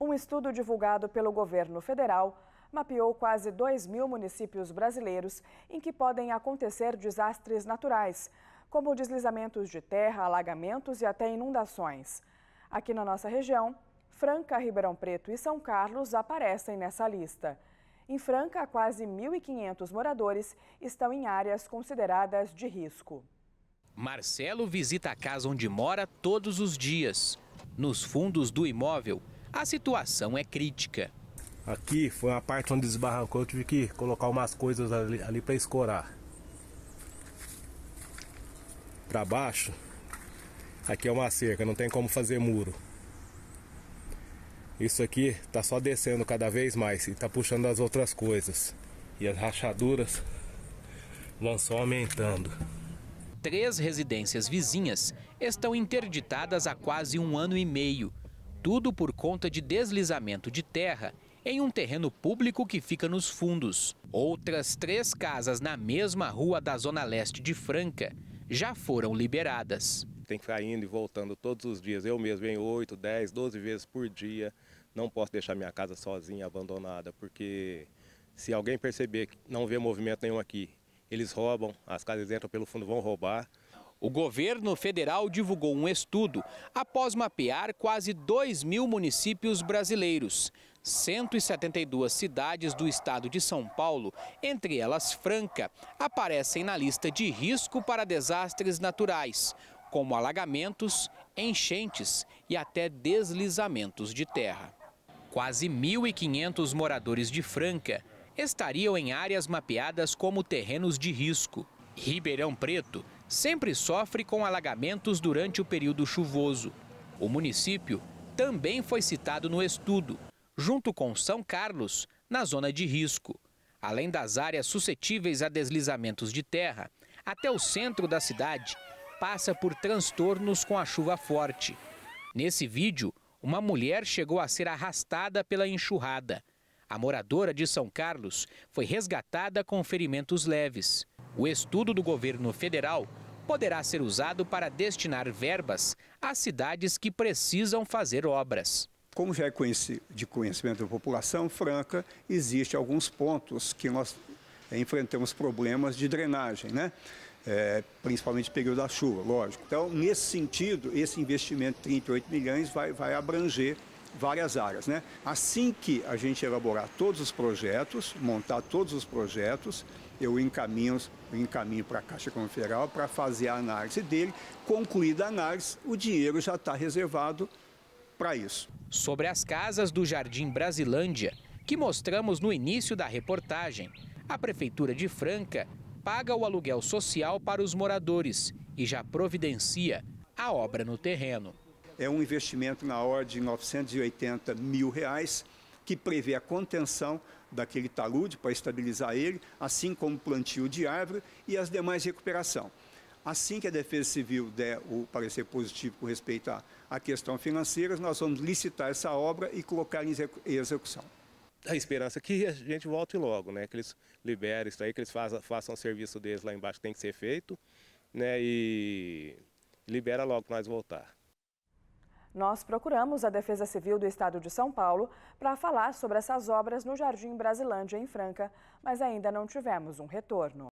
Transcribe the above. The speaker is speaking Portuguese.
Um estudo divulgado pelo governo federal mapeou quase 2 mil municípios brasileiros em que podem acontecer desastres naturais, como deslizamentos de terra, alagamentos e até inundações. Aqui na nossa região, Franca, Ribeirão Preto e São Carlos aparecem nessa lista. Em Franca, quase 1.500 moradores estão em áreas consideradas de risco. Marcelo visita a casa onde mora todos os dias. Nos fundos do imóvel, a situação é crítica. Aqui foi uma parte onde desbarrancou, eu tive que colocar umas coisas ali, ali para escorar. Para baixo, aqui é uma cerca, não tem como fazer muro. Isso aqui está só descendo cada vez mais e está puxando as outras coisas. E as rachaduras vão só aumentando. Três residências vizinhas estão interditadas há quase um ano e meio tudo por conta de deslizamento de terra em um terreno público que fica nos fundos. Outras três casas na mesma rua da Zona Leste de Franca já foram liberadas. Tem que ficar indo e voltando todos os dias. Eu mesmo venho 8, 10, 12 vezes por dia. Não posso deixar minha casa sozinha, abandonada, porque se alguém perceber que não vê movimento nenhum aqui, eles roubam, as casas entram pelo fundo, vão roubar. O governo federal divulgou um estudo após mapear quase 2 mil municípios brasileiros. 172 cidades do estado de São Paulo, entre elas Franca, aparecem na lista de risco para desastres naturais, como alagamentos, enchentes e até deslizamentos de terra. Quase 1.500 moradores de Franca estariam em áreas mapeadas como terrenos de risco. Ribeirão Preto sempre sofre com alagamentos durante o período chuvoso. O município também foi citado no estudo, junto com São Carlos, na zona de risco. Além das áreas suscetíveis a deslizamentos de terra, até o centro da cidade passa por transtornos com a chuva forte. Nesse vídeo, uma mulher chegou a ser arrastada pela enxurrada. A moradora de São Carlos foi resgatada com ferimentos leves. O estudo do governo federal poderá ser usado para destinar verbas às cidades que precisam fazer obras. Como já é de conhecimento da população franca, existe alguns pontos que nós eh, enfrentamos problemas de drenagem, né? É, principalmente período da chuva, lógico. Então, nesse sentido, esse investimento de 38 milhões vai, vai abranger várias áreas. Né? Assim que a gente elaborar todos os projetos, montar todos os projetos, eu encaminho, encaminho para a Caixa Econômica Federal para fazer a análise dele. Concluída a análise, o dinheiro já está reservado para isso. Sobre as casas do Jardim Brasilândia, que mostramos no início da reportagem, a Prefeitura de Franca paga o aluguel social para os moradores e já providencia a obra no terreno é um investimento na ordem de 980 mil reais, que prevê a contenção daquele talude para estabilizar ele, assim como plantio de árvore e as demais recuperação. Assim que a Defesa Civil der o parecer positivo com respeito à questão financeira, nós vamos licitar essa obra e colocar em execução. A esperança é que a gente volte logo, né? que eles liberem isso aí, que eles façam, façam o serviço deles lá embaixo que tem que ser feito né? e libera logo para nós voltar. Nós procuramos a Defesa Civil do Estado de São Paulo para falar sobre essas obras no Jardim Brasilândia, em Franca, mas ainda não tivemos um retorno.